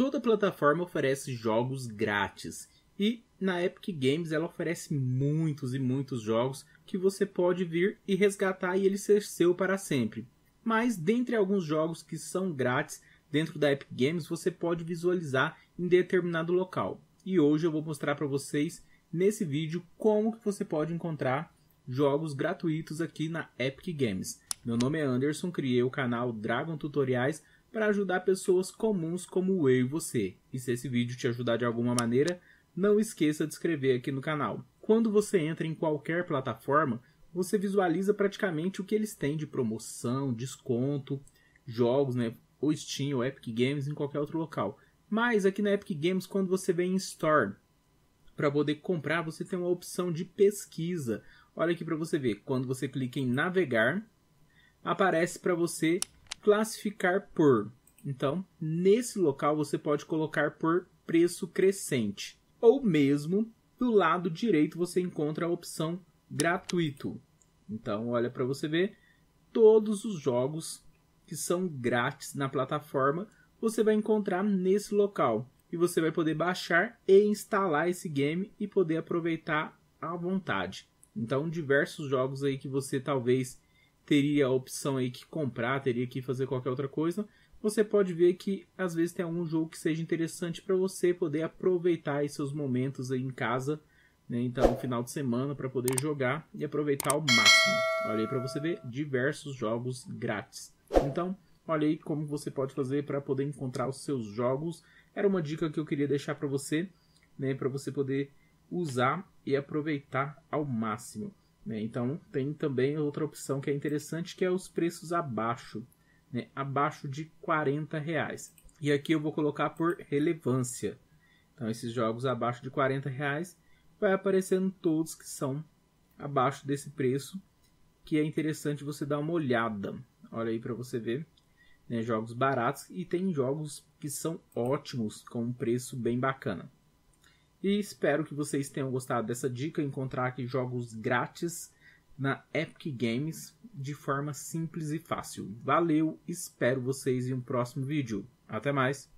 Toda plataforma oferece jogos grátis e na Epic Games ela oferece muitos e muitos jogos que você pode vir e resgatar e ele ser seu para sempre. Mas dentre alguns jogos que são grátis dentro da Epic Games, você pode visualizar em determinado local. E hoje eu vou mostrar para vocês nesse vídeo como que você pode encontrar jogos gratuitos aqui na Epic Games. Meu nome é Anderson, criei o canal Dragon Tutoriais para ajudar pessoas comuns como eu e você. E se esse vídeo te ajudar de alguma maneira, não esqueça de inscrever aqui no canal. Quando você entra em qualquer plataforma, você visualiza praticamente o que eles têm de promoção, desconto, jogos, né? Ou Steam, ou Epic Games, em qualquer outro local. Mas aqui na Epic Games, quando você vem em Store, para poder comprar, você tem uma opção de pesquisa. Olha aqui para você ver. Quando você clica em navegar, aparece para você classificar por. Então, nesse local você pode colocar por preço crescente. Ou mesmo do lado direito você encontra a opção gratuito. Então, olha para você ver todos os jogos que são grátis na plataforma, você vai encontrar nesse local e você vai poder baixar e instalar esse game e poder aproveitar à vontade. Então, diversos jogos aí que você talvez teria a opção aí que comprar, teria que fazer qualquer outra coisa, você pode ver que às vezes tem algum jogo que seja interessante para você poder aproveitar esses momentos aí em casa, né? Então, final de semana para poder jogar e aproveitar ao máximo. Olha aí para você ver diversos jogos grátis. Então, olha aí como você pode fazer para poder encontrar os seus jogos. Era uma dica que eu queria deixar para você, né, para você poder usar e aproveitar ao máximo. Né? Então tem também outra opção que é interessante, que é os preços abaixo, né? abaixo de 40 reais. E aqui eu vou colocar por relevância. Então esses jogos abaixo de 40 reais vai aparecendo todos que são abaixo desse preço, que é interessante você dar uma olhada. Olha aí para você ver, né? jogos baratos e tem jogos que são ótimos com um preço bem bacana. E espero que vocês tenham gostado dessa dica, encontrar aqui jogos grátis na Epic Games de forma simples e fácil. Valeu, espero vocês em um próximo vídeo. Até mais!